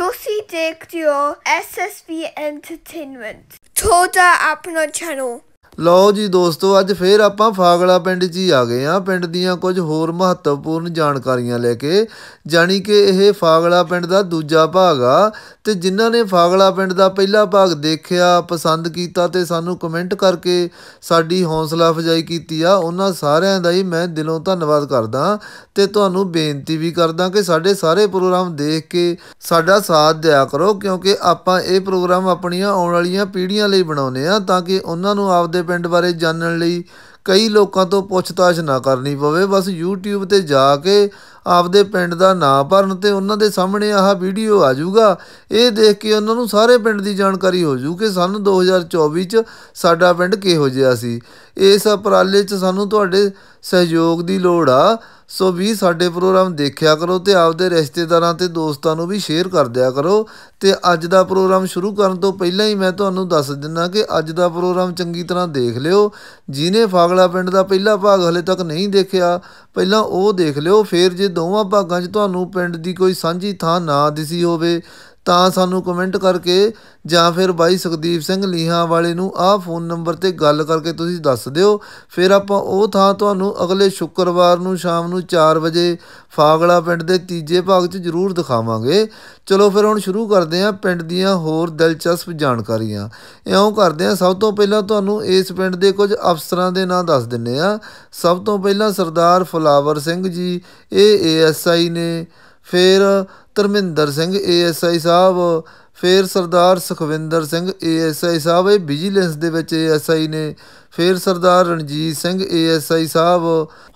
Dossi Dick Duo SSV Entertainment. Toda Apna Channel. ਲਓ ਜੀ ਦੋਸਤੋ ਅੱਜ ਫੇਰ ਆਪਾਂ ਫਾਗਲਾ ਪਿੰਡ 'ਚ ਹੀ ਆ ਗਏ ਆ ਪਿੰਡ ਦੀਆਂ ਕੁਝ ਹੋਰ ਮਹੱਤਵਪੂਰਨ ਜਾਣਕਾਰੀਆਂ ਲੈ ਕੇ ਜਾਨੀ ਕਿ ਇਹ ਫਾਗਲਾ ਪਿੰਡ ਦਾ ਦੂਜਾ ਭਾਗ ਆ ਤੇ ਜਿਨ੍ਹਾਂ ਨੇ ਫਾਗਲਾ ਪਿੰਡ ਦਾ ਪਹਿਲਾ ਭਾਗ ਦੇਖਿਆ ਪਸੰਦ ਕੀਤਾ ਤੇ ਸਾਨੂੰ ਕਮੈਂਟ ਕਰਕੇ ਸਾਡੀ ਹੌਸਲਾ ਅਫਜ਼ਾਈ ਕੀਤੀ ਆ ਉਹਨਾਂ ਸਾਰਿਆਂ ਦਾ ਹੀ ਮੈਂ ਦਿਲੋਂ ਧੰਨਵਾਦ ਕਰਦਾ ਤੇ ਤੁਹਾਨੂੰ ਬੇਨਤੀ ਵੀ ਕਰਦਾ ਕਿ ਸਾਡੇ ਸਾਰੇ ਪ੍ਰੋਗਰਾਮ ਦੇਖ ਕੇ ਸਾਡਾ ਸਾਥ ਦਿਆ ਕਰੋ ਕਿਉਂਕਿ ਆਪਾਂ ਇਹ ਪ੍ਰੋਗਰਾਮ ਆਪਣੀਆਂ ਆਉਣ ਵਾਲੀਆਂ ਪੀੜ੍ਹੀਆਂ ਲਈ ਬਣਾਉਨੇ ਆ ਤਾਂ ਕਿ ਉਹਨਾਂ ਨੂੰ ਆਪਦੇ ਪਿੰਡ ਬਾਰੇ ਜਾਣਨ ਲਈ ਕਈ ਲੋਕਾਂ ਤੋਂ ਪੁੱਛਤਾਛ ਨਾ ਕਰਨੀ ਪਵੇ ਬਸ YouTube ਤੇ ਜਾ ਕੇ ਆਪਦੇ ਪਿੰਡ ਦਾ ਨਾਂ ਭਰਨ ਤੇ ਉਹਨਾਂ ਦੇ ਸਾਹਮਣੇ ਆਹ ਵੀਡੀਓ ਆ ਜਾਊਗਾ ਇਹ ਦੇਖ ਕੇ ਉਹਨਾਂ ਨੂੰ ਸਾਰੇ ਪਿੰਡ ਦੀ ਜਾਣਕਾਰੀ ਹੋ ਜੂ ਕਿ ਸਾਨੂੰ 2024 ਚ ਸਾਡਾ ਪਿੰਡ ਕਿਹੋ ਜਿਹਾ ਸੀ ਇਸ ਉਪਰਾਲੇ ਚ ਸਾਨੂੰ ਤੁਹਾਡੇ ਸਹਿਯੋਗ ਦੀ ਲੋੜ ਆ ਸੋ ਵੀ ਸਾਡੇ ਪ੍ਰੋਗਰਾਮ ਦੇਖਿਆ ਕਰੋ ਤੇ ਆਪਦੇ ਰਿਸ਼ਤੇਦਾਰਾਂ ਤੇ ਦੋਸਤਾਂ ਨੂੰ ਵੀ ਸ਼ੇਅਰ ਕਰ ਦਿਆ ਕਰੋ ਤੇ ਅੱਜ ਦਾ ਪ੍ਰੋਗਰਾਮ ਸ਼ੁਰੂ ਕਰਨ ਤੋਂ ਪਹਿਲਾਂ ਹੀ ਮੈਂ ਤੁਹਾਨੂੰ ਦੱਸ ਦਿੰਨਾ ਕਿ ਅੱਜ ਦਾ ਪ੍ਰੋਗਰਾਮ ਚੰਗੀ ਤਰ੍ਹਾਂ ਦੇਖ ਲਿਓ ਜਿਨੇ ਫਾਗਲਾ ਪਿੰਡ ਦਾ ਪਹਿਲਾ ਭਾਗ ਹਲੇ ਤੱਕ ਨਹੀਂ ਦੇਖਿਆ ਪਹਿਲਾਂ ਉਹ ਦੇਖ ਲਿਓ ਫਿਰ ਜੇ ਦੋਵਾਂ ਭਾਗਾਂ 'ਚ ਤੁਹਾਨੂੰ ਪਿੰਡ ਦੀ ਕੋਈ ਸਾਂਝੀ ਥਾਂ ਨਾ ਦਿਸੀ ਹੋਵੇ ਤਾਂ ਸਾਨੂੰ ਕਮੈਂਟ ਕਰਕੇ ਜਾਂ ਫਿਰ ਬਾਈ ਸੁਖਦੀਪ ਸਿੰਘ ਲੀਹਾਂ ਵਾਲੇ ਨੂੰ ਆਹ ਫੋਨ ਨੰਬਰ ਤੇ ਗੱਲ ਕਰਕੇ ਤੁਸੀਂ ਦੱਸ ਦਿਓ ਫਿਰ ਆਪਾਂ ਉਹ ਥਾਂ ਤੁਹਾਨੂੰ ਅਗਲੇ ਸ਼ੁੱਕਰਵਾਰ ਨੂੰ ਸ਼ਾਮ ਨੂੰ 4 ਵਜੇ ਫਾਗਲਾ ਪਿੰਡ ਦੇ ਤੀਜੇ ਭਾਗ 'ਚ ਜ਼ਰੂਰ ਦਿਖਾਵਾਂਗੇ ਚਲੋ ਫਿਰ ਹੁਣ ਸ਼ੁਰੂ ਕਰਦੇ ਹਾਂ ਪਿੰਡ ਦੀਆਂ ਹੋਰ ਦਿਲਚਸਪ ਜਾਣਕਾਰੀਆਂ ਇਉਂ ਕਰਦੇ ਹਾਂ ਸਭ ਤੋਂ ਪਹਿਲਾਂ ਤੁਹਾਨੂੰ ਇਸ ਪਿੰਡ ਦੇ ਕੁਝ ਅਫਸਰਾਂ ਦੇ ਨਾਂ ਦੱਸ ਦਿੰਨੇ ਆ ਸਭ ਤੋਂ ਪਹਿਲਾਂ ਸਰਦਾਰ ਫਲਾਵਰ ਸਿੰਘ ਜੀ ਇਹ ਏਐਸਆਈ ਨੇ ਫਿਰ ਧਰਮਿੰਦਰ ਸਿੰਘ ਏਐਸਆਈ ਸਾਹਿਬ ਫੇਰ ਸਰਦਾਰ ਸੁਖਵਿੰਦਰ ਸਿੰਘ ਏਐਸਆਈ ਸਾਹਿਬ ਇਹ ਵਿਜੀਲੈਂਸ ਦੇ ਵਿੱਚ ਏਐਸਆਈ ਨੇ ਫੇਰ ਸਰਦਾਰ ਰਣਜੀਤ ਸਿੰਘ ਏਐਸਆਈ ਸਾਹਿਬ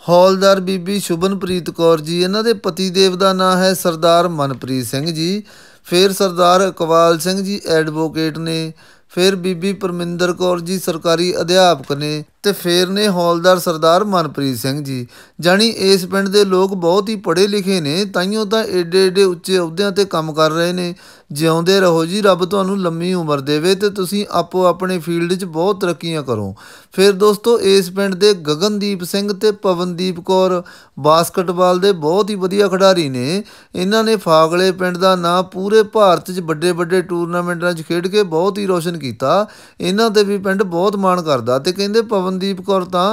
ਹੌਲਦਾਰ ਬੀਬੀ ਸ਼ੁਭਨਪ੍ਰੀਤ ਕੌਰ ਜੀ ਇਹਨਾਂ ਦੇ ਪਤੀ ਦੇਵ ਦਾ ਨਾਮ ਹੈ ਸਰਦਾਰ ਮਨਪ੍ਰੀਤ ਸਿੰਘ ਜੀ ਫੇਰ ਸਰਦਾਰ ਇਕਵਾਲ ਸਿੰਘ ਜੀ ਐਡਵੋਕੇਟ ਨੇ ਫਿਰ ਬੀਬੀ ਪਰਮਿੰਦਰ ਕੌਰ ਜੀ ਸਰਕਾਰੀ ਅਧਿਆਪਕ ਨੇ ਤੇ ਫੇਰ ਨੇ ਹੌਲਦਾਰ ਸਰਦਾਰ ਮਨਪ੍ਰੀਤ ਸਿੰਘ ਜੀ ਜਾਨੀ ਇਸ ਪਿੰਡ ਦੇ ਲੋਕ ਬਹੁਤ ਹੀ ਪੜ੍ਹੇ ਲਿਖੇ ਨੇ ਤਾਈਓ ਤਾਂ ਏਡੇ ਏਡੇ ਉੱਚੇ ਅਹੁਦਿਆਂ ਤੇ ਕੰਮ ਕਰ ਰਹੇ ਨੇ ਜਿਉਂਦੇ ਰਹੋ ਜੀ ਰੱਬ ਤੁਹਾਨੂੰ ਲੰਮੀ ਉਮਰ ਦੇਵੇ ਤੇ ਤੁਸੀਂ ਆਪੋ ਆਪਣੇ ਫੀਲਡ 'ਚ ਬਹੁਤ ਤਰੱਕੀਆਂ ਕਰੋ ਫਿਰ ਦੋਸਤੋ ਇਸ ਪਿੰਡ ਦੇ ਗਗਨਦੀਪ ਸਿੰਘ ਤੇ ਪਵਨਦੀਪ ਕੌਰ ਬਾਸਕਟਬਾਲ ਦੇ ਬਹੁਤ ਹੀ ਵਧੀਆ ਖਿਡਾਰੀ ਨੇ ਇਹਨਾਂ ਨੇ ਫਾਗਲੇ ਪਿੰਡ ਦਾ ਨਾਂ ਪੂਰੇ ਭਾਰਤ 'ਚ ਵੱਡੇ ਵੱਡੇ ਟੂਰਨਾਮੈਂਟਾਂ 'ਚ ਖੇਡ ਕੇ ਬਹੁਤ ਹੀ ਰੋਸ਼ਨ ਕੀਤਾ ਇਹਨਾਂ ਤੇ ਵੀ ਪਿੰਡ ਬਹੁਤ ਮਾਣ ਕਰਦਾ ਤੇ ਕਹਿੰਦੇ ਪਵਨ ਮਨਦੀਪ ਕੌਰ ਤਾਂ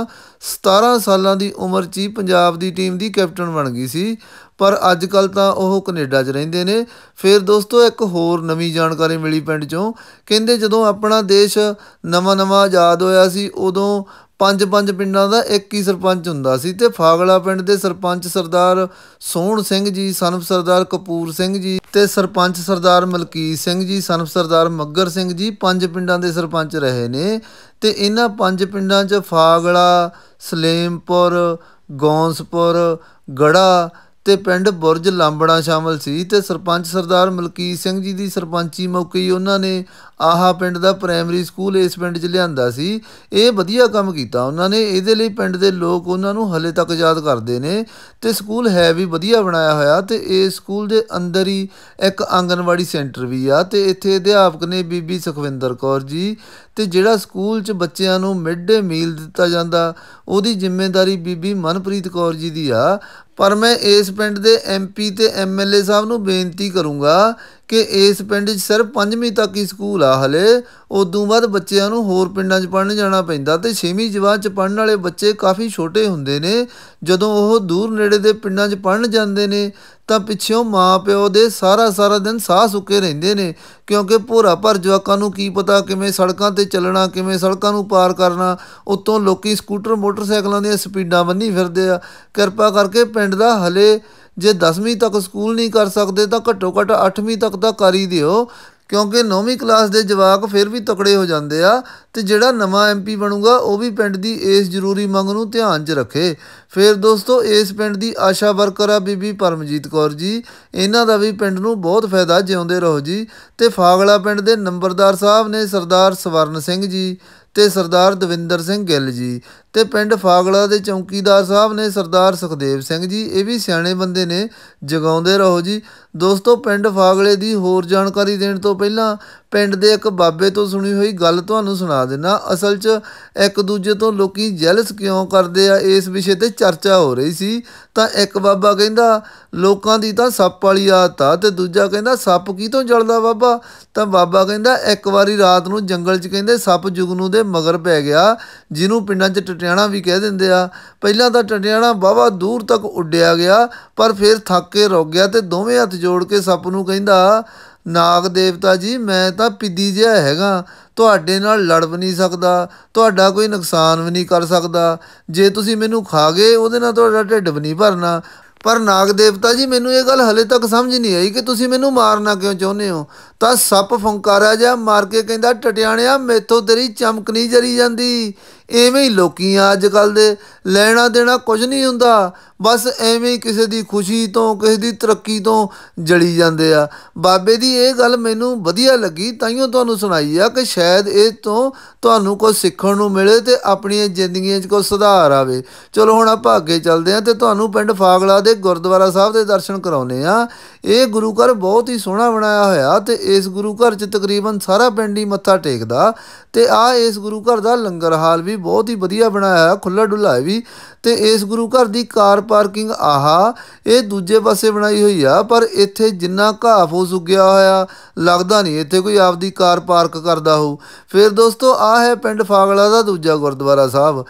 17 ਸਾਲਾਂ ਦੀ ਉਮਰ 'ਚ ਹੀ ਪੰਜਾਬ ਦੀ ਟੀਮ ਦੀ ਕੈਪਟਨ ਬਣ ਗਈ ਸੀ ਪਰ ਅੱਜ ਕੱਲ ਤਾਂ ਉਹ ਕੈਨੇਡਾ 'ਚ ਰਹਿੰਦੇ ਨੇ ਫਿਰ ਦੋਸਤੋ ਇੱਕ ਹੋਰ ਨਵੀਂ ਜਾਣਕਾਰੀ ਮਿਲੀ ਪਿੰਡ 'ਚੋਂ ਕਹਿੰਦੇ ਜਦੋਂ ਆਪਣਾ ਦੇਸ਼ ਨਵਾਂ-ਨਵਾਂ ਆਜ਼ਾਦ ਹੋਇਆ ਸੀ ਉਦੋਂ ਪੰਜ ਪੰਜ ਪਿੰਡਾਂ ਦਾ ਇੱਕ ਹੀ ਸਰਪੰਚ ਹੁੰਦਾ ਸੀ ਤੇ ਫਾਗਲਾ ਪਿੰਡ ਦੇ ਸਰਪੰਚ ਸਰਦਾਰ ਸੋਹਣ ਸਿੰਘ ਜੀ ਸਨਫ ਸਰਦਾਰ ਕਪੂਰ ਸਿੰਘ ਜੀ ਤੇ ਸਰਪੰਚ ਸਰਦਾਰ ਮਲਕੀਤ ਸਿੰਘ ਜੀ ਸਨਫ ਸਰਦਾਰ ਮੱਗਰ ਸਿੰਘ ਜੀ ਪੰਜ ਪਿੰਡਾਂ ਦੇ ਸਰਪੰਚ ਰਹੇ ਨੇ ਤੇ ਇਹਨਾਂ ਪੰਜ ਪਿੰਡਾਂ 'ਚ ਫਾਗਲਾ ਸਲੇਮਪੁਰ ਗੌਂਸਪੁਰ ਗੜਾ ਤੇ ਪਿੰਡ ਬੁਰਜ ਲਾਂਬੜਾ ਸ਼ਾਮਲ ਸੀ ਤੇ ਸਰਪੰਚ ਸਰਦਾਰ ਮਲਕੀਤ ਸਿੰਘ ਜੀ ਦੀ ਸਰਪੰਚੀ ਮੌਕੇ ਹੀ ਉਹਨਾਂ ਨੇ ਆਹਾ ਪਿੰਡ ਦਾ ਪ੍ਰਾਇਮਰੀ ਸਕੂਲ ਇਸ ਪਿੰਡ 'ਚ ਲਿਆਂਦਾ ਸੀ ਇਹ ਵਧੀਆ ਕੰਮ ਕੀਤਾ ਉਹਨਾਂ ਨੇ ਇਹਦੇ ਲਈ ਪਿੰਡ ਦੇ ਲੋਕ ਉਹਨਾਂ ਨੂੰ ਹਲੇ ਤੱਕ ਯਾਦ ਕਰਦੇ ਨੇ ਤੇ ਸਕੂਲ ਹੈ ਵੀ ਵਧੀਆ ਬਣਾਇਆ ਹੋਇਆ ਤੇ ਇਸ ਸਕੂਲ ਦੇ ਅੰਦਰ ਹੀ ਇੱਕ ਆਂਗਨਵਾੜੀ ਸੈਂਟਰ ਵੀ ਆ ਤੇ ਇੱਥੇ ਅਧਿਆਪਕ ਨੇ ਬੀਬੀ ਸੁਖਵਿੰਦਰ ਕੌਰ ਜੀ ਤੇ ਜਿਹੜਾ ਸਕੂਲ 'ਚ ਬੱਚਿਆਂ ਨੂੰ ਮਿਡ ਡੇ ਮੀਲ ਦਿੱਤਾ ਜਾਂਦਾ ਉਹਦੀ ਜ਼ਿੰਮੇਵਾਰੀ ਬੀਬੀ ਮਨਪ੍ਰੀਤ ਕੌਰ ਜੀ ਦੀ ਆ ਪਰ ਮੈਂ ਇਸ ਪਿੰਡ ਦੇ ਐਮਪੀ ਤੇ ਐਮਐਲਏ ਸਾਹਿਬ ਨੂੰ ਬੇਨਤੀ ਕਰੂੰਗਾ ਕਿ ਇਸ ਪਿੰਡ 'ਚ ਸਿਰਫ 5ਵੀਂ ਤੱਕ ਹੀ ਸਕੂਲ ਆ ਹਲੇ ਉਦੋਂ ਬਾਅਦ ਬੱਚਿਆਂ ਨੂੰ ਹੋਰ ਪਿੰਡਾਂ 'ਚ ਪੜਨ ਜਾਣਾ ਪੈਂਦਾ ਤੇ 6ਵੀਂ ਜਮਾਤ 'ਚ ਪੜਨ ਵਾਲੇ ਬੱਚੇ ਕਾਫੀ ਛੋਟੇ ਹੁੰਦੇ ਨੇ ਜਦੋਂ ਉਹ ਦੂਰ ਨੇੜੇ ਦੇ ਪਿੰਡਾਂ 'ਚ ਪੜਨ ਜਾਂਦੇ ਨੇ ਤਾਂ ਪਿੱਛੋਂ ਮਾਪਿਓ ਦੇ ਸਾਰਾ ਸਾਰਾ ਦਿਨ ਸਾਹ ਸੁੱਕੇ ਰਹਿੰਦੇ ਨੇ ਕਿਉਂਕਿ ਭੋਰਾ ਭਰ ਜਵਾਕਾਂ ਨੂੰ ਕੀ ਪਤਾ ਕਿਵੇਂ ਸੜਕਾਂ ਤੇ ਚੱਲਣਾ ਕਿਵੇਂ ਸੜਕਾਂ ਨੂੰ ਪਾਰ ਕਰਨਾ ਉਤੋਂ ਲੋਕੀ ਸਕੂਟਰ ਮੋਟਰਸਾਈਕਲਾਂ ਦੀਆਂ ਸਪੀਡਾਂ ਬੰਨੀ ਫਿਰਦੇ ਆ ਕਿਰਪਾ ਕਰਕੇ ਪਿੰਡ ਦਾ ਹਲੇ ਜੇ 10ਵੀਂ ਤੱਕ ਸਕੂਲ ਨਹੀਂ ਕਰ ਸਕਦੇ ਤਾਂ ਘੱਟੋ ਘੱਟ 8ਵੀਂ ਤੱਕ ਤਾਂ ਕਰ ਹੀ ਦਿਓ ਕਿਉਂਕਿ 9ਵੀਂ ਕਲਾਸ ਦੇ ਜਵਾਕ ਫਿਰ ਵੀ ਤਕੜੇ ਹੋ ਜਾਂਦੇ ਆ ਤੇ ਜਿਹੜਾ ਨਵਾਂ ਐਮਪੀ ਬਣੂਗਾ ਉਹ ਵੀ ਪਿੰਡ ਦੀ ਇਸ ਜ਼ਰੂਰੀ ਮੰਗ ਨੂੰ ਧਿਆਨ 'ਚ ਰੱਖੇ ਫਿਰ ਦੋਸਤੋ ਇਸ ਪਿੰਡ ਦੀ ਆਸ਼ਾ ਵਰਕਰ ਆ ਬੀਬੀ ਪਰਮਜੀਤ ਕੌਰ ਜੀ ਇਹਨਾਂ ਦਾ ਵੀ ਪਿੰਡ ਨੂੰ ਬਹੁਤ ਫਾਇਦਾ ਜਿਉਂਦੇ ਰਹੋ ਜੀ ਤੇ ਫਾਗਲਾ ਪਿੰਡ ਦੇ ਨੰਬਰਦਾਰ ਸਾਹਿਬ ਨੇ ਸਰਦਾਰ ਸਵਰਨ ਸਿੰਘ ਜੀ ਤੇ ਸਰਦਾਰ ਦਵਿੰਦਰ ਸਿੰਘ ਗਿੱਲ ਜੀ ਤੇ ਪਿੰਡ ਫਾਗਲਾ ਦੇ ਚੌਕੀਦਾਰ ਸਾਹਿਬ ਨੇ ਸਰਦਾਰ ਸੁਖਦੇਵ ਸਿੰਘ ਜੀ ਇਹ ਵੀ ਸਿਆਣੇ ਬੰਦੇ ਨੇ ਜਗਾਉਂਦੇ ਰਹੋ ਜੀ ਦੋਸਤੋ ਪਿੰਡ ਫਾਗਲੇ ਦੀ ਹੋਰ ਜਾਣਕਾਰੀ ਦੇਣ ਤੋਂ ਪਹਿਲਾਂ ਪਿੰਡ ਦੇ ਇੱਕ ਬਾਬੇ ਤੋਂ ਸੁਣੀ ਹੋਈ ਗੱਲ ਤੁਹਾਨੂੰ ਸੁਣਾ ਦਿੰਨਾ ਅਸਲ 'ਚ ਇੱਕ ਦੂਜੇ ਤੋਂ ਲੋਕੀ ਜੈਲਸ ਕਿਉਂ ਕਰਦੇ ਆ ਇਸ ਵਿਸ਼ੇ ਤੇ ਚਰਚਾ ਹੋ ਰਹੀ ਸੀ ਤਾਂ ਇੱਕ ਬਾਬਾ ਕਹਿੰਦਾ ਲੋਕਾਂ ਦੀ ਤਾਂ ਸੱਪ ਵਾਲੀ ਆਦਤ ਆ ਤੇ ਦੂਜਾ ਕਹਿੰਦਾ ਸੱਪ ਕੀ ਤੋਂ ਜਲਦਾ ਬਾਬਾ ਤਾਂ ਬਾਬਾ ਕਹਿੰਦਾ ਇੱਕ ਵਾਰੀ ਰਾਤ ਨੂੰ ਜੰਗਲ 'ਚ ਕਹਿੰਦੇ ਸੱਪ ਜੁਗਨੂ ਦੇ ਮਗਰ ਪੈ ਗਿਆ ਜਿਹਨੂੰ ਪਿੰਡਾਂ 'ਚ ਟਟਿਆਣਾ ਵੀ ਕਹਿ ਦਿੰਦੇ ਆ ਪਹਿਲਾਂ ਤਾਂ ਟਟਿਆਣਾ ਬਾਵਾ ਦੂਰ ਤੱਕ ਉੱਡਿਆ ਗਿਆ ਪਰ ਫਿਰ ਥੱਕ ਕੇ ਰੁਕ ਗਿਆ ਤੇ ਦੋਵੇਂ ਹੱਥ ਜੋੜ ਕੇ ਸੱਪ ਨੂੰ ਕਹਿੰਦਾ ਨਾਗ ਦੇਵਤਾ ਜੀ ਮੈਂ ਤਾਂ ਪਿੱਦੀ ਜਿਹਾ ਹੈਗਾ ਤੁਹਾਡੇ ਨਾਲ ਲੜ ਵੀ ਨਹੀਂ ਸਕਦਾ ਤੁਹਾਡਾ ਕੋਈ ਨੁਕਸਾਨ ਵੀ ਨਹੀਂ ਕਰ ਸਕਦਾ ਜੇ ਤੁਸੀਂ ਮੈਨੂੰ ਖਾ ਗਏ ਉਹਦੇ ਨਾਲ ਤੁਹਾਡਾ ਢਿੱਡ ਵੀ ਨਹੀਂ ਭਰਨਾ ਪਰ ਨਾਗ ਦੇਵਤਾ ਜੀ ਮੈਨੂੰ ਇਹ ਗੱਲ ਹਲੇ ਤੱਕ ਸਮਝ ਨਹੀਂ ਆਈ ਕਿ ਤੁਸੀਂ ਮੈਨੂੰ ਮਾਰਨਾ ਕਿਉਂ ਚਾਹੁੰਦੇ ਹੋ ਤਾਂ ਸੱਪ ਫੁੰਕਾਰਿਆ ਜਾ ਮਾਰ ਕੇ ਕਹਿੰਦਾ ਟਟਿਆਣਿਆ ਮੇਥੋਂ ਤੇਰੀ ਚਮਕ ਨਹੀਂ ਜਰੀ ਜਾਂਦੀ ਐਵੇਂ ਹੀ ਲੋਕੀ ਆ ਅੱਜ ਕੱਲ ਦੇ ਲੈਣਾ ਦੇਣਾ ਕੁਝ ਨਹੀਂ ਹੁੰਦਾ ਬਸ ਐਵੇਂ ਹੀ ਕਿਸੇ ਦੀ ਖੁਸ਼ੀ ਤੋਂ ਕਿਸੇ ਦੀ ਤਰੱਕੀ ਤੋਂ ਜਲੀ ਜਾਂਦੇ ਆ ਬਾਬੇ ਦੀ ਇਹ ਗੱਲ ਮੈਨੂੰ ਵਧੀਆ ਲੱਗੀ ਤਾਈਓ ਤੁਹਾਨੂੰ ਸੁਣਾਈ ਆ ਕਿ ਸ਼ਾਇਦ ਇਹ ਤੋਂ ਤੁਹਾਨੂੰ ਕੁਝ ਸਿੱਖਣ ਨੂੰ ਮਿਲੇ ਤੇ ਆਪਣੀਆਂ ਜ਼ਿੰਦਗੀਆਂ 'ਚ ਕੋਈ ਸੁਧਾਰ ਆਵੇ ਚਲੋ ਹੁਣ ਆਪਾਂ ਅੱਗੇ ਚੱਲਦੇ ਆ ਤੇ ਤੁਹਾਨੂੰ ਪਿੰਡ ਫਾਗਲਾ ਦੇ ਗੁਰਦੁਆਰਾ ਸਾਹਿਬ ਦੇ ਦਰਸ਼ਨ ਕਰਾਉਨੇ ਆ ਇਹ ਗੁਰੂ ਘਰ ਬਹੁਤ ਹੀ ਸੋਹਣਾ ਬਣਾਇਆ ਹੋਇਆ ਤੇ ਇਸ ਗੁਰੂ ਘਰ 'ਚ ਤਕਰੀਬਨ ਸਾਰਾ ਪਿੰਡ ਹੀ ਮੱਥਾ ਟੇਕਦਾ ਤੇ ਆ ਇਸ ਗੁਰੂ ਘਰ ਦਾ ਲੰਗਰ ਹਾਲ ਵੀ ਬਹੁਤ ਹੀ ਵਧੀਆ ਬਣਾਇਆ ਹੋਇਆ ਖੁੱਲਾ ਡੁੱਲਾ ਵੀ ਤੇ ਇਸ ਗੁਰੂ ਘਰ ਦੀ ਕਾਰ ਪਾਰਕਿੰਗ ਆਹਾ ਇਹ ਦੂਜੇ ਪਾਸੇ ਬਣਾਈ ਹੋਈ ਆ ਪਰ ਇੱਥੇ ਜਿੰਨਾ ਘਾਹ ਫੂਸ ਉੱਗਿਆ ਹੋਇਆ ਲੱਗਦਾ ਨਹੀਂ ਇੱਥੇ ਕੋਈ ਆਪਦੀ ਕਾਰ ਪਾਰਕ ਕਰਦਾ ਹੋ ਫਿਰ ਦੋਸਤੋ ਆ ਹੈ ਪਿੰਡ ਫਾਗਲਾ ਦਾ ਦੂਜਾ ਗੁਰਦੁਆਰਾ ਸਾਹਿਬ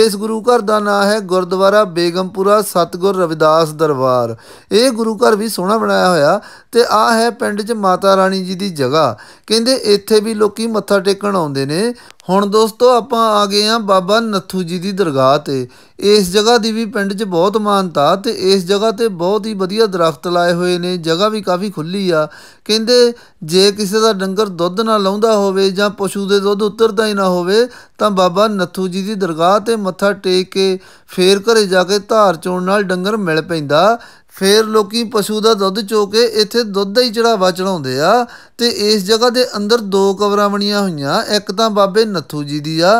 ਇਸ ਗੁਰੂ ਘਰ ਦਾ ਨਾਮ ਹੈ ਗੁਰਦੁਆਰਾ ਬੇਗਮਪੁਰਾ ਸਤਗੁਰ ਰਵਿਦਾਸ ਦਰਬਾਰ ਇਹ ਗੁਰੂ ਘਰ ਵੀ ਸੋਹਣਾ ਬਣਾਇਆ ਬਣਾਇਆ ਹੋਇਆ ਤੇ ਆ ਹੈ ਪਿੰਡ 'ਚ ਮਾਤਾ ਰਾਣੀ ਜੀ ਦੀ ਜਗ੍ਹਾ ਕਹਿੰਦੇ ਇੱਥੇ ਵੀ ਲੋਕੀ ਮੱਥਾ ਟੇਕਣ ਆਉਂਦੇ ਨੇ ਹੁਣ ਦੋਸਤੋ ਆਪਾਂ ਆ ਗਏ ਆ ਬਾਬਾ ਨੱਥੂ ਜੀ ਦੀ ਦਰਗਾਹ ਤੇ ਇਸ ਜਗ੍ਹਾ ਦੀ ਵੀ ਪਿੰਡ 'ਚ ਬਹੁਤ ਮਾਨਤਾ ਤੇ ਇਸ ਜਗ੍ਹਾ ਤੇ ਬਹੁਤ ਹੀ ਵਧੀਆ ਦਰਖਤ ਲਾਏ ਹੋਏ ਨੇ ਜਗ੍ਹਾ ਵੀ ਕਾਫੀ ਖੁੱਲੀ ਆ ਕਹਿੰਦੇ ਜੇ ਕਿਸੇ ਦਾ ਡੰਗਰ ਦੁੱਧ ਨਾ ਲਾਉਂਦਾ ਹੋਵੇ ਜਾਂ ਪਸ਼ੂ ਦੇ ਦੁੱਧ ਉਤਰਦਾ ਹੀ ਨਾ ਹੋਵੇ ਤਾਂ ਬਾਬਾ ਨੱਥੂ ਜੀ ਦੀ ਦਰਗਾਹ ਤੇ ਮੱਥਾ ਟੇਕ ਕੇ ਫੇਰ ਘਰੇ ਜਾ ਕੇ ਧਾਰ ਚੋਣ ਨਾਲ ਡੰਗਰ ਮਿਲ ਪੈਂਦਾ ਫੇਰ ਲੋਕੀ ਪਸ਼ੂ ਦਾ ਦੁੱਧ ਚੋ ਕੇ ਇੱਥੇ ਦੁੱਧ ਹੀ ਚੜਾਵਾ ਚੜਾਉਂਦੇ ਆ ਤੇ ਇਸ ਜਗ੍ਹਾ ਦੇ ਅੰਦਰ ਦੋ ਕਬਰਾਂ ਬਣੀਆਂ ਹੋਈਆਂ ਇੱਕ ਤਾਂ ਬਾਬੇ ਨੱਥੂ ਜੀ ਦੀ ਆ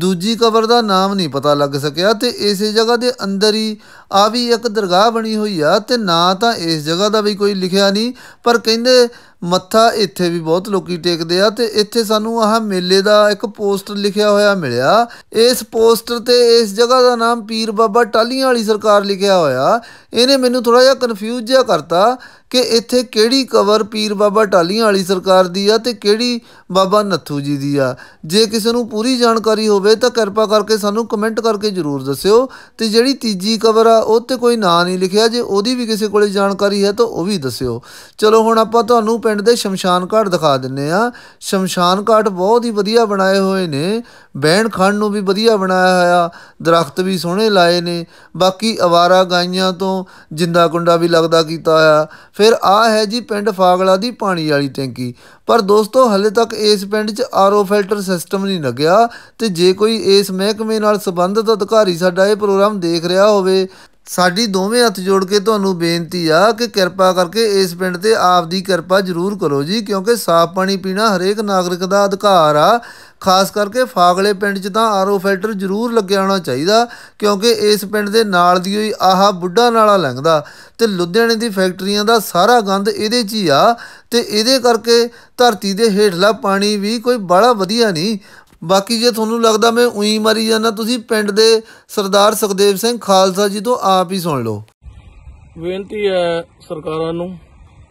ਦੂਜੀ ਕਬਰ ਦਾ ਨਾਮ ਨਹੀਂ ਪਤਾ ਲੱਗ ਸਕਿਆ ਤੇ ਇਸੇ ਜਗ੍ਹਾ ਦੇ ਅੰਦਰ ਹੀ ਆ ਵੀ ਇੱਕ ਦਰਗਾਹ ਬਣੀ ਹੋਈ ਆ ਤੇ ਨਾ ਤਾਂ ਇਸ ਜਗ੍ਹਾ ਦਾ ਵੀ ਕੋਈ ਲਿਖਿਆ ਨਹੀਂ ਪਰ ਕਹਿੰਦੇ ਮੱਥਾ ਇੱਥੇ ਵੀ ਬਹੁਤ ਲੋਕੀ ਟੇਕਦੇ ਆ ਤੇ ਇੱਥੇ ਸਾਨੂੰ ਆਹ ਮੇਲੇ ਦਾ ਇੱਕ ਪੋਸਟਰ ਲਿਖਿਆ ਹੋਇਆ ਮਿਲਿਆ ਇਸ ਪੋਸਟਰ ਤੇ ਇਸ ਜਗ੍ਹਾ ਦਾ ਨਾਮ ਪੀਰ ਬਾਬਾ ਟਾਲੀਆਂ ਵਾਲੀ ਸਰਕਾਰ ਲਿਖਿਆ ਹੋਇਆ ਇਹਨੇ ਮੈਨੂੰ ਥੋੜਾ ਜਿਹਾ ਕਨਫਿਊਜ਼ ਜਿਹਾ ਕਰਤਾ ਕਿ ਇੱਥੇ ਕਿਹੜੀ ਕਵਰ ਪੀਰ ਬਾਬਾ ਢਾਲੀਆਂ ਵਾਲੀ ਸਰਕਾਰ ਦੀ ਆ ਤੇ ਕਿਹੜੀ ਬਾਬਾ ਨੱਥੂ ਜੀ ਦੀ ਆ ਜੇ ਕਿਸੇ ਨੂੰ ਪੂਰੀ ਜਾਣਕਾਰੀ ਹੋਵੇ ਤਾਂ ਕਿਰਪਾ ਕਰਕੇ ਸਾਨੂੰ ਕਮੈਂਟ ਕਰਕੇ ਜ਼ਰੂਰ ਦੱਸਿਓ ਤੇ ਜਿਹੜੀ ਤੀਜੀ ਕਵਰ ਆ ਉਹ ਤੇ ਕੋਈ ਨਾਂ ਨਹੀਂ ਲਿਖਿਆ ਜੇ ਉਹਦੀ ਵੀ ਕਿਸੇ ਕੋਲੇ ਜਾਣਕਾਰੀ ਹੈ ਤਾਂ ਉਹ ਵੀ ਦੱਸਿਓ ਚਲੋ ਹੁਣ ਆਪਾਂ ਤੁਹਾਨੂੰ ਪਿੰਡ ਦੇ ਸ਼ਮਸ਼ਾਨ ਘਾਟ ਦਿਖਾ ਦਿੰਨੇ ਆ ਸ਼ਮਸ਼ਾਨ ਘਾਟ ਬਹੁਤ ਹੀ ਵਧੀਆ ਬਣਾਏ ਹੋਏ ਨੇ ਬਹਿਣ ਖਾਣ ਨੂੰ ਵੀ ਵਧੀਆ ਬਣਾਇਆ ਹੋਇਆ ਦਰਖਤ ਵੀ ਸੋਹਣੇ ਲਾਏ ਨੇ ਬਾਕੀ ਅਵਾਰਾ ਗਾਈਆਂ ਤੋਂ ਜਿੰਦਾ ਗੁੰਡਾ ਵੀ ਲੱਗਦਾ ਕੀਤਾ ਹੋਇਆ ਫਿਰ ਆ ਹੈ ਜੀ ਪਿੰਡ ਫਾਗਲਾ ਦੀ ਪਾਣੀ ਵਾਲੀ ਟੈਂਕੀ ਪਰ ਦੋਸਤੋ ਹਲੇ ਤੱਕ ਇਸ ਪਿੰਡ 'ਚ ਆਰਓ ਫਿਲਟਰ ਸਿਸਟਮ ਨਹੀਂ ਲੱਗਿਆ ਤੇ ਜੇ ਕੋਈ ਇਸ ਮਹਿਕਮੇ ਨਾਲ ਸੰਬੰਧਿਤ ਅਧਿਕਾਰੀ ਸਾਡਾ ਇਹ ਪ੍ਰੋਗਰਾਮ ਦੇਖ ਰਿਹਾ ਹੋਵੇ ਸਾਡੀ ਦੋਵੇਂ ਹੱਥ ਜੋੜ ਕੇ ਤੁਹਾਨੂੰ ਬੇਨਤੀ ਆ ਕਿ ਕਿਰਪਾ ਕਰਕੇ ਇਸ ਪਿੰਡ ਤੇ ਆਪ ਦੀ ਕਿਰਪਾ ਜ਼ਰੂਰ ਕਰੋ ਜੀ ਕਿਉਂਕਿ ਸਾਫ਼ ਪਾਣੀ ਪੀਣਾ ਹਰੇਕ ਨਾਗਰਿਕ ਦਾ ਅਧਿਕਾਰ ਆ ਖਾਸ ਕਰਕੇ ਫਾਗਲੇ ਪਿੰਡ 'ਚ ਤਾਂ ਆਰਓ ਫਿਲਟਰ ਜ਼ਰੂਰ ਲੱਗਿਆ ਹੋਣਾ ਚਾਹੀਦਾ ਕਿਉਂਕਿ ਇਸ ਪਿੰਡ ਦੇ ਨਾਲ ਦੀ ਹੋਈ ਆਹਾ ਬੁੱਢਾ ਨਾਲਾ ਲੰਘਦਾ ਤੇ ਲੁਧਿਆਣੇ ਦੀ ਫੈਕਟਰੀਆਂ ਦਾ ਸਾਰਾ ਗੰਦ ਇਹਦੇ 'ਚ ਹੀ ਆ ਤੇ ਇਹਦੇ ਕਰਕੇ ਧਰਤੀ ਦੇ ਹੇਠਲਾ ਪਾਣੀ ਵੀ ਕੋਈ ਬੜਾ ਵਧੀਆ ਨਹੀਂ ਬਾਕੀ ਜੇ ਤੁਹਾਨੂੰ ਲੱਗਦਾ ਮੈਂ ਉਹੀ ਮਾਰੀ ਜਾਣਾ ਤੁਸੀਂ ਪਿੰਡ ਦੇ ਸਰਦਾਰ ਸੁਖਦੇਵ ਸਿੰਘ ਖਾਲਸਾ ਜੀ ਤੋਂ ਆਪ ਹੀ ਸੁਣ ਲਓ ਬੇਨਤੀ ਹੈ ਸਰਕਾਰਾਂ ਨੂੰ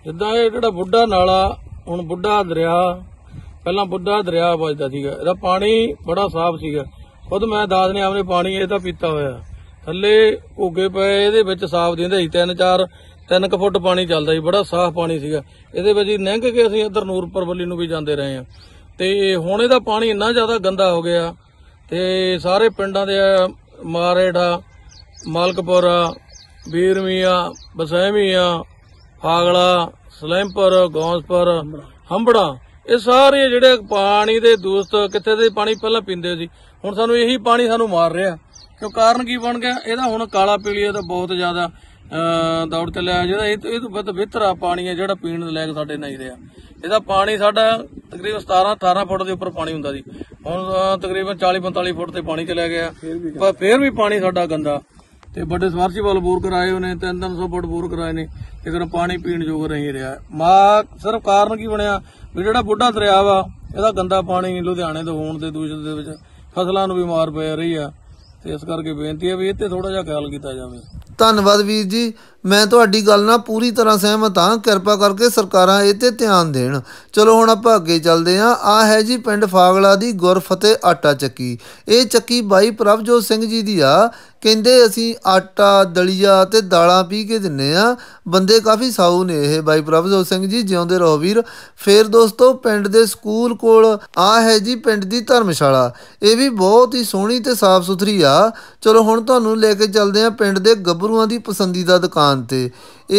ਜਿੱਦਾਂ ਇਹ ਜਿਹੜਾ ਬੁੱਢਾ ਨਾਲਾ ਹੁਣ ਬੁੱਢਾ ਦਰਿਆ ਪਹਿਲਾਂ ਬੁੱਢਾ ਦਰਿਆ ਵਜਦਾ ਸੀਗਾ ਇਹਦਾ ਪਾਣੀ ਬੜਾ ਸਾਫ਼ ਸੀਗਾ ਖੁਦ ਮੈਂ ਦਾਦ ਨੇ ਆਪਣੇ ਪਾਣੀ ਇਹ ਤਾਂ ਪੀਤਾ ਹੋਇਆ ਥੱਲੇ ਉੱਗੇ ਪਏ ਇਹਦੇ ਵਿੱਚ ਸਾਫ਼ ਦਿੰਦੇ ਸੀ ਤਿੰਨ ਚਾਰ 3 ਫੁੱਟ ਪਾਣੀ ਚੱਲਦਾ ਸੀ ਬੜਾ ਸਾਫ਼ ਪਾਣੀ ਸੀਗਾ ਇਹਦੇ ਵਿੱਚ ਹੀ ਲੰਘ ਕੇ ਅਸੀਂ ਇੱਧਰ ਨੂਰਪੁਰ ਬੱਲੀ ਨੂੰ ਵੀ ਜਾਂਦੇ ਰਹੇ ਆ ਤੇ ਹੁਣ ਇਹਦਾ ਪਾਣੀ ਇੰਨਾ ਜ਼ਿਆਦਾ ਗੰਦਾ ਹੋ ਗਿਆ ਤੇ ਸਾਰੇ ਪਿੰਡਾਂ ਦੇ ਮਾਰੇੜਾ ਮਾਲਕਪੁਰਾ ਵੀਰਮੀਆ ਬਸੈਮੀਆ ਫਾਗਲਾ ਸਲੇਮਪੁਰ ਗੌਂਸਪੁਰ ਹੰਬੜਾ ਇਹ ਸਾਰੇ ਜਿਹੜੇ ਪਾਣੀ ਦੇ ਦੋਸਤ ਕਿੱਥੇ ਦੇ ਪਾਣੀ ਪਹਿਲਾਂ ਪੀਂਦੇ ਸੀ ਹੁਣ ਸਾਨੂੰ ਇਹੀ ਪਾਣੀ ਸਾਨੂੰ ਮਾਰ ਰਿਹਾ ਕਿਉਂ ਕਾਰਨ ਕੀ ਬਣ ਗਿਆ ਇਹਦਾ ਹੁਣ ਕਾਲਾ ਪੀਲੀਆ ਤਾਂ ਬਹੁਤ ਜ਼ਿਆਦਾ ਦੌੜ ਚੱਲਿਆ ਜਿਹੜਾ ਇਹ ਇਹ ਤੋਂ ਬਿਹਤਰਾ ਪਾਣੀ ਹੈ ਜਿਹੜਾ ਪੀਣ ਦੇ ਲਾਇਕ ਸਾਡੇ ਨਹੀਂ ਰਿਹਾ ਇਹਦਾ ਪਾਣੀ ਸਾਡਾ ਤਕਰੀਬਨ 17 18 ਫੁੱਟ ਦੇ ਉੱਪਰ ਪਾਣੀ ਹੁੰਦਾ ਸੀ ਹੁਣ ਤਕਰੀਬਨ 40 45 ਫੁੱਟ ਤੇ ਪਾਣੀ ਚਲਾ ਗਿਆ ਪਰ ਫੇਰ ਵੀ ਪਾਣੀ ਸਾਡਾ ਗੰਦਾ ਤੇ ਵੱਡੇ ਸਵਾਰਸੀ ਵੱਲ ਬੋਰ ਕਰਾਏ ਉਹਨੇ 3-300 ਫੁੱਟ ਬੋਰ ਕਰਾਏ ਨੇ ਲੇਕਿਨ ਪਾਣੀ ਪੀਣ ਯੋਗ ਨਹੀਂ ਰਿਹਾ ਮਾ ਸਿਰਫ ਕਾਰਨ ਕੀ ਬਣਿਆ ਵੀ ਜਿਹੜਾ ਬੁੱਢਾ ਦਰਿਆ ਵਾ ਇਹਦਾ ਗੰਦਾ ਪਾਣੀ ਲੁਧਿਆਣੇ ਤੋਂ ਹੋਣ ਦੇ ਦੂਸ਼ਣ ਦੇ ਵਿੱਚ ਫਸਲਾਂ ਨੂੰ ਬਿਮਾਰ ਪੈ ਰਹੀ ਆ ਤੇ ਇਸ ਕਰਕੇ ਬੇਨਤੀ ਹੈ ਵੀ ਇੱਥੇ ਥੋੜਾ ਜਿਹਾ ਖਿਆਲ ਕੀਤਾ ਜਾਵੇ ਧੰਨਵਾਦ ਵੀਰ ਜੀ ਮੈਂ ਤੁਹਾਡੀ ਗੱਲ ਨਾਲ ਪੂਰੀ ਤਰ੍ਹਾਂ ਸਹਿਮਤ ਹਾਂ ਕਿਰਪਾ ਕਰਕੇ ਸਰਕਾਰਾਂ ਇਹ ਤੇ ਧਿਆਨ ਦੇਣ ਚਲੋ ਹੁਣ ਆਪਾਂ ਅੱਗੇ ਚੱਲਦੇ ਹਾਂ ਆ ਹੈ ਜੀ ਪਿੰਡ ਫਾਗਲਾ ਦੀ ਗੁਰਫਤਿਹ ਆਟਾ ਚੱਕੀ ਇਹ ਚੱਕੀ ਬਾਈ ਪ੍ਰਭਜੋਤ ਸਿੰਘ ਜੀ ਦੀ ਆ ਕਹਿੰਦੇ ਅਸੀਂ ਆਟਾ ਦਲੀਆ ਤੇ ਦਾਲਾਂ ਪੀ ਕੇ ਦਿੰਨੇ ਆ ਬੰਦੇ ਕਾਫੀ ਸਾਊ ਨੇ ਇਹ ਬਾਈ ਪ੍ਰਭਜੋਤ ਸਿੰਘ ਜੀ ਜਿਉਂਦੇ ਰਹੋ ਵੀਰ ਫੇਰ ਦੋਸਤੋ ਪਿੰਡ ਦੇ ਸਕੂਲ ਕੋਲ ਆ ਹੈ ਜੀ ਪਿੰਡ ਦੀ ਧਰਮਸ਼ਾਲਾ ਇਹ ਵੀ ਬਹੁਤ ਹੀ ਸੋਹਣੀ ਤੇ ਸਾਫ਼ ਸੁਥਰੀ ਆ ਚਲੋ ਹੁਣ ਤੁਹਾਨੂੰ ਲੈ ਕੇ ਚੱਲਦੇ ਆ ਪਿੰਡ ਦੇ ਗੱਭਰੂਆਂ ਦੀ ਪਸੰਦੀਦਾ ਦੁਕਾਨ ਤੇ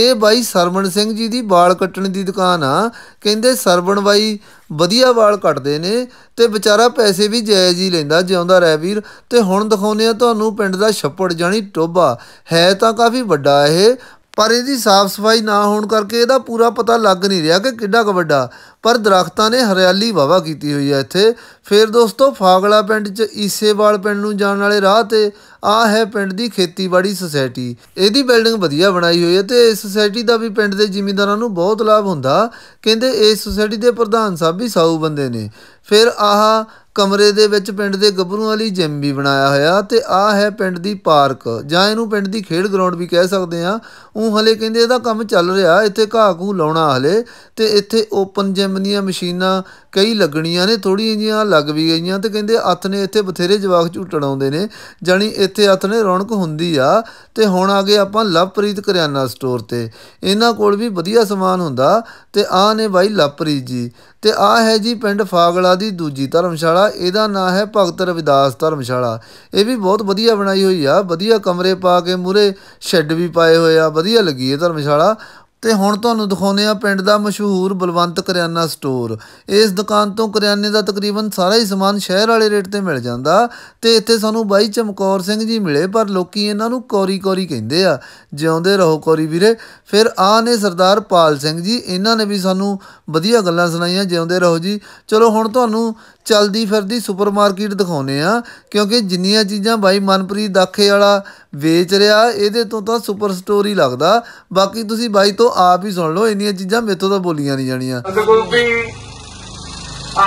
ਇਹ ਬਾਈ ਸਰਵਣ ਸਿੰਘ ਜੀ ਦੀ ਵਾਲ ਕੱਟਣ ਦੀ ਦੁਕਾਨ ਆ ਕਹਿੰਦੇ ਸਰਵਣ ਬਾਈ ਵਧੀਆ ਵਾਲ ਕੱਟਦੇ ਨੇ ਤੇ ਵਿਚਾਰਾ ਪੈਸੇ ਵੀ ਜਾਇਜ਼ ਹੀ ਲੈਂਦਾ ਜਿਉਂਦਾ ਰਹਿ ਵੀਰ ਤੇ ਹੁਣ ਦਿਖਾਉਂਦੇ ਆ ਤੁਹਾਨੂੰ ਪਿੰਡ ਦਾ ਛੱਪੜ ਜਾਨੀ ਟੋਬਾ ਹੈ ਤਾਂ ਕਾਫੀ ਵੱਡਾ ਇਹ ਪਰ ਇਹਦੀ ਸਾਫ਼ ਸਫਾਈ ਨਾ ਹੋਣ ਕਰਕੇ ਇਹਦਾ ਪੂਰਾ ਪਤਾ ਲੱਗ ਨਹੀਂ ਰਿਹਾ ਕਿ ਕਿੱਡਾ ਕੁ ਵੱਡਾ ਪਰ ਦਰਖਤਾਂ ਨੇ ਹਰਿਆਲੀ ਵਾਵਾ ਕੀਤੀ ਹੋਈ ਹੈ ਇੱਥੇ ਫਿਰ ਦੋਸਤੋ ਫਾਗਲਾ ਪਿੰਡ 'ਚ ਈਸੇਵਾਲ ਪਿੰਡ ਨੂੰ ਜਾਣ ਵਾਲੇ ਰਾਹ ਤੇ ਆ ਹੈ ਪਿੰਡ ਦੀ ਖੇਤੀਬਾੜੀ ਸੁਸਾਇਟੀ ਇਹਦੀ ਬਿਲਡਿੰਗ ਵਧੀਆ ਬਣਾਈ ਹੋਈ ਹੈ ਤੇ ਇਸ ਸੁਸਾਇਟੀ ਦਾ ਵੀ ਪਿੰਡ ਦੇ ਜ਼ਿਮੀਂਦਾਰਾਂ ਨੂੰ ਬਹੁਤ ਲਾਭ ਹੁੰਦਾ ਕਹਿੰਦੇ ਇਸ ਸੁਸਾਇਟੀ ਦੇ ਪ੍ਰਧਾਨ ਸਾਹਿਬ ਵੀ ਸਾਊ ਬੰਦੇ ਨੇ ਫਿਰ ਆਹ ਕਮਰੇ ਦੇ ਵਿੱਚ ਪਿੰਡ ਦੇ ਗੱਭਰੂਆਂ ਵਾਲੀ ਜਿਮ ਵੀ ਬਣਾਇਆ ਹੋਇਆ ਤੇ ਆ ਹੈ ਪਿੰਡ ਦੀ ਪਾਰਕ ਜਾਂ ਇਹਨੂੰ ਪਿੰਡ ਦੀ ਖੇਡ ਗਰਾਊਂਡ ਵੀ ਕਹਿ ਸਕਦੇ ਆ ਉਹ ਹਲੇ ਕਹਿੰਦੇ ਇਹਦਾ ਕੰਮ ਚੱਲ ਰਿਹਾ ਇੱਥੇ ਘਾਹ ਘੂ ਲਾਉਣਾ ਹਲੇ ਤੇ ਇੱਥੇ ਓਪਨ ਜਿਮ ਦੀਆਂ ਮਸ਼ੀਨਾਂ ਕਈ ਲੱਗਣੀਆਂ ਨੇ ਥੋੜੀਆਂ ਜੀਆਂ ਲੱਗ ਵੀ ਗਈਆਂ ਤੇ ਕਹਿੰਦੇ ਅੱਥ ਨੇ ਇੱਥੇ ਬਥੇਰੇ ਜਵਾਕ ਝੂਟਣ ਆਉਂਦੇ ਨੇ ਜਾਨੀ ਇੱਥੇ ਅੱਥ ਨੇ ਰੌਣਕ ਹੁੰਦੀ ਆ ਤੇ ਹੁਣ ਆ ਗਏ ਆਪਾਂ ਲਵਪ੍ਰੀਤ ਕਰਿਆਨਾ ਸਟੋਰ ਤੇ ਇਹਨਾਂ ਕੋਲ ਵੀ ਵਧੀਆ ਸਮਾਨ ਹੁੰਦਾ ਤੇ ਆ ਨੇ ਬਾਈ ਲਵਪ੍ਰੀਤ ਜੀ ਤੇ ਆ ਹੈ ਜੀ ਪਿੰਡ ਫਾਗਲਾ ਦੀ ਦੂਜੀ ਧਰਮਸ਼ਾਲਾ ਇਹਦਾ ਨਾਂ ਹੈ ਭਗਤ ਰਵਿਦਾਸ ਧਰਮਸ਼ਾਲਾ ਇਹ ਵੀ ਬਹੁਤ ਵਧੀਆ ਬਣਾਈ ਹੋਈ ਆ ਵਧੀਆ ਕਮਰੇ ਪਾ ਕੇ ਮੂਰੇ ਸ਼ੈੱਡ ਵੀ ਪਾਏ ਹੋਏ ਆ ਵਧੀਆ ਲੱਗੀ ਇਹ ਧਰਮਸ਼ਾਲਾ ਤੇ ਹੁਣ ਤੁਹਾਨੂੰ ਦਿਖਾਉਨੇ ਆ ਪਿੰਡ ਦਾ ਮਸ਼ਹੂਰ ਬਲਵੰਤ ਕਰਿਆਨਾ ਸਟੋਰ ਇਸ ਦੁਕਾਨ ਤੋਂ ਕਰਿਆਨੇ ਦਾ ਤਕਰੀਬਨ ਸਾਰਾ ਹੀ ਸਮਾਨ ਸ਼ਹਿਰ ਵਾਲੇ ਰੇਟ ਤੇ ਮਿਲ ਜਾਂਦਾ ਤੇ ਇੱਥੇ ਸਾਨੂੰ ਬਾਈ ਚਮਕੌਰ ਸਿੰਘ ਜੀ ਮਿਲੇ ਪਰ ਲੋਕੀ ਇਹਨਾਂ ਨੂੰ ਕੌਰੀ ਕੌਰੀ ਕਹਿੰਦੇ ਆ ਜਿਉਂਦੇ ਰਹੋ ਕੌਰੀ ਵੀਰੇ ਫਿਰ ਆ ਨੇ ਸਰਦਾਰ ਪਾਲ ਸਿੰਘ ਜੀ ਇਹਨਾਂ ਨੇ ਵੀ ਸਾਨੂੰ ਵਧੀਆ ਗੱਲਾਂ ਸੁਣਾਈਆਂ ਜਿਉਂਦੇ ਰਹੋ ਜੀ ਚਲੋ ਹੁਣ ਤੁਹਾਨੂੰ ਚਲਦੀ ਫਿਰਦੀ ਸੁਪਰਮਾਰਕੀਟ ਦਿਖਾਉਨੇ ਆ ਕਿਉਂਕਿ ਜਿੰਨੀਆਂ ਚੀਜ਼ਾਂ ਬਾਈ ਮਨਪ੍ਰੀਤ ਦਾਖੇ ਵਾਲਾ ਵੇਚ ਰਿਹਾ ਇਹਦੇ ਤੋਂ ਤਾਂ ਸੁਪਰ ਸਟੋਰੀ ਲੱਗਦਾ ਬਾਕੀ ਤੁਸੀਂ ਬਾਈ ਤੋਂ ਆਪ ਹੀ ਸੁਣ ਲਓ ਇੰਨੀਆਂ ਚੀਜ਼ਾਂ ਮੇਥੋਂ ਤਾਂ ਬੋਲੀਆਂ ਨਹੀਂ ਜਾਣੀਆਂ ਗੋਭੀ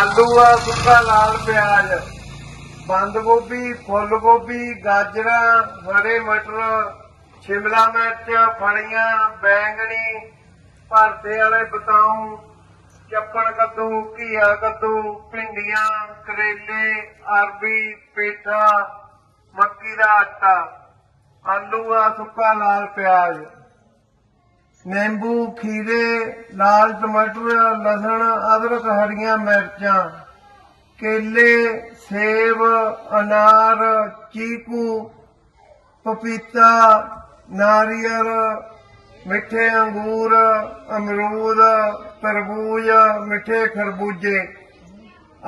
ਆਲੂ ਆ ਸੁੱਕਾ ਲਾਲ ਪਿਆਜ਼ ਬੰਦ ਗੋਭੀ ਫੁੱਲ ਗੋਭੀ ਗਾਜਰਾਂ ਹਰੇ ਮਟਰ ਸ਼ਿਮਲਾ ਮਿਰਚ ਫੜੀਆਂ ਬੈਂਗਣੀ ਭਰਤੇ ਵਾਲੇ ਬਤਾਉ ਚੱਪਣ ਕੱਦੂ ਕੀਆ ਕੱਦੂ ਭਿੰਡੀਆਂ ਕਰੇਲੇ ਅਰਬੀ ਪੇਠਾ ਮੱਕੀ ਦਾ ਆਟਾ ਆਲੂ ਆ ਸੁੱਕਾ ਲਾਲ ਪਿਆਜ਼ ਨਿੰਬੂ ਖੀਰੇ ਲਾਲ ਟਮਾਟਰ ਲਸਣ ਅਦਰਕ ਹਰੀਆਂ ਮਿਰਚਾਂ ਕੇਲੇ ਸੇਬ ਅਨਾਰ ਚੀਕੂ ਪਪੀਤਾ ਨਾਰੀਅਲ ਮਿੱਠੇ ਅੰਗੂਰ ਅਮਰੂਦ ਤਰਬੂਜ ਮਿੱਠੇ ਖਰਬੂਜੇ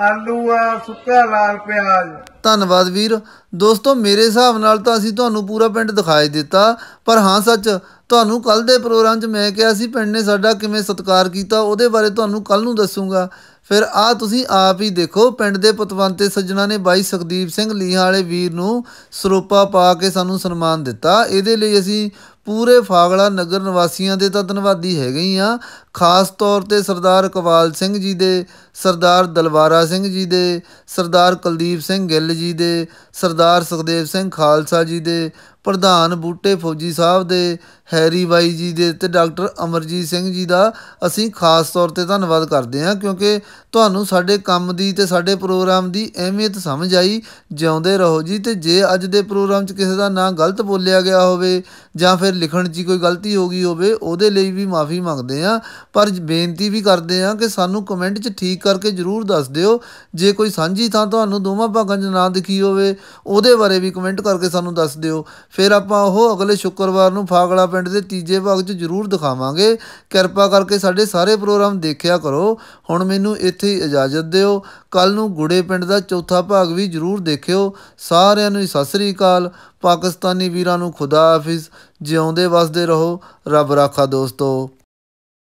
ਆਲੂ ਆ ਸੁੱਕਾ ਲਾਲ ਪਿਆਜ਼ ਧੰਨਵਾਦ ਵੀਰ ਦੋਸਤੋ ਮੇਰੇ ਹਿਸਾਬ ਨਾਲ ਤਾਂ ਅਸੀਂ ਤੁਹਾਨੂੰ ਪੂਰਾ ਪਿੰਡ ਦਿਖਾਈ ਦਿੱਤਾ ਪਰ ਹਾਂ ਸੱਚ ਤੁਹਾਨੂੰ ਕੱਲ ਦੇ ਪ੍ਰੋਗਰਾਮ 'ਚ ਮੈਂ ਕਿਹਾ ਸੀ ਪਿੰਡ ਨੇ ਸਾਡਾ ਕਿਵੇਂ ਸਤਿਕਾਰ ਕੀਤਾ ਉਹਦੇ ਬਾਰੇ ਤੁਹਾਨੂੰ ਕੱਲ ਨੂੰ ਦੱਸੂਗਾ ਫਿਰ ਆ ਤੁਸੀਂ ਆਪ ਹੀ ਦੇਖੋ ਪਿੰਡ ਦੇ ਪਤਵੰਤੇ ਸੱਜਣਾ ਨੇ ਬਾਈ ਸੁਖਦੀਪ ਸਿੰਘ ਲੀਹਾਂ ਵਾਲੇ ਵੀਰ ਨੂੰ ਸਰੋਪਾ ਪਾ ਕੇ ਸਾਨੂੰ ਸਨਮਾਨ ਦਿੱਤਾ ਇਹਦੇ ਲਈ ਅਸੀਂ ਪੂਰੇ ਫਾਗਲਾ ਨਗਰ ਨਿਵਾਸੀਆਂ ਦੇ ਤਾਂ ਧੰਨਵਾਦੀ ਹੈਗੇ ਹੀ ਆ ਖਾਸ ਤੌਰ ਤੇ ਸਰਦਾਰ ਕਵਾਲ ਸਿੰਘ ਜੀ ਦੇ ਸਰਦਾਰ ਦਲਵਾਰਾ ਸਿੰਘ ਜੀ ਦੇ ਸਰਦਾਰ ਕੁਲਦੀਪ ਸਿੰਘ ਗਿੱਲ ਜੀ ਦੇ ਸਰਦਾਰ ਸੁਖਦੇਵ ਸਿੰਘ ਖਾਲਸਾ ਜੀ ਦੇ ਪ੍ਰਧਾਨ ਬੂਟੇ ਫੌਜੀ ਸਾਹਿਬ ਦੇ ਹੈਰੀ ਬਾਈ ਜੀ ਦੇ ਤੇ ਡਾਕਟਰ ਅਮਰਜੀਤ ਸਿੰਘ ਜੀ ਦਾ ਅਸੀਂ ਖਾਸ ਤੌਰ ਤੇ ਧੰਨਵਾਦ ਕਰਦੇ ਹਾਂ ਕਿਉਂਕਿ ਤੁਹਾਨੂੰ ਸਾਡੇ ਕੰਮ ਦੀ ਤੇ ਸਾਡੇ ਪ੍ਰੋਗਰਾਮ ਦੀ ਅਹਿਮੀਅਤ ਸਮਝ ਆਈ ਜਿਉਂਦੇ ਰਹੋ ਜੀ ਤੇ ਜੇ ਅੱਜ ਦੇ ਪ੍ਰੋਗਰਾਮ 'ਚ ਕਿਸੇ ਦਾ ਨਾਂ ਗਲਤ ਬੋਲਿਆ ਗਿਆ ਹੋਵੇ ਜਾਂ ਫਿਰ ਲਿਖਣ 'ਚ ਕੋਈ ਗਲਤੀ ਹੋ ਗਈ ਹੋਵੇ ਉਹਦੇ ਲਈ ਵੀ ਮਾਫੀ ਮੰਗਦੇ ਆ ਪਰ ਬੇਨਤੀ ਵੀ ਕਰਦੇ ਆ ਕਿ ਸਾਨੂੰ ਕਮੈਂਟ 'ਚ ਠੀਕ ਕਰਕੇ ਜ਼ਰੂਰ ਦੱਸ ਦਿਓ ਜੇ ਕੋਈ ਸਾਂਝੀ ਥਾਂ ਤੁਹਾਨੂੰ ਦੋਵਾਂ ਭਾਗਾਂ 'ਚ ਨਾ ਦਿਖੀ ਹੋਵੇ ਉਹਦੇ ਬਾਰੇ ਵੀ ਕਮੈਂਟ ਕਰਕੇ ਸਾਨੂੰ ਦੱਸ ਦਿਓ ਫਿਰ ਆਪਾਂ ਉਹ ਅਗਲੇ ਸ਼ੁੱਕਰਵਾਰ ਨੂੰ ਫਾਗਲਾ ਪਿੰਡ ਦੇ ਤੀਜੇ ਭਾਗ 'ਚ ਜ਼ਰੂਰ ਦਿਖਾਵਾਂਗੇ ਕਿਰਪਾ ਕਰਕੇ ਸਾਡੇ ਸਾਰੇ ਪ੍ਰੋਗਰਾਮ ਦੇਖਿਆ ਕਰੋ ਹੁਣ ਮੈਨੂੰ ਇੱਥੇ ਹੀ ਇਜਾਜ਼ਤ ਦਿਓ ਕੱਲ ਨੂੰ ਗੁੜੇ ਪਿੰਡ ਦਾ ਚੌਥਾ ਭਾਗ ਵੀ ਜ਼ਰੂਰ ਦੇਖਿਓ ਸਾਰਿਆਂ ਨੂੰ ਸਤਿ ਸ੍ਰੀ ਅਕਾਲ ਪਾਕਿਸਤਾਨੀ ਵੀਰਾਂ ਨੂੰ ਖੁਦਾ ਹਾਫਿਜ਼ ਜਿਉਂਦੇ ਵਸਦੇ ਰਹੋ ਰੱਬ ਰਾਖਾ ਦੋਸਤੋ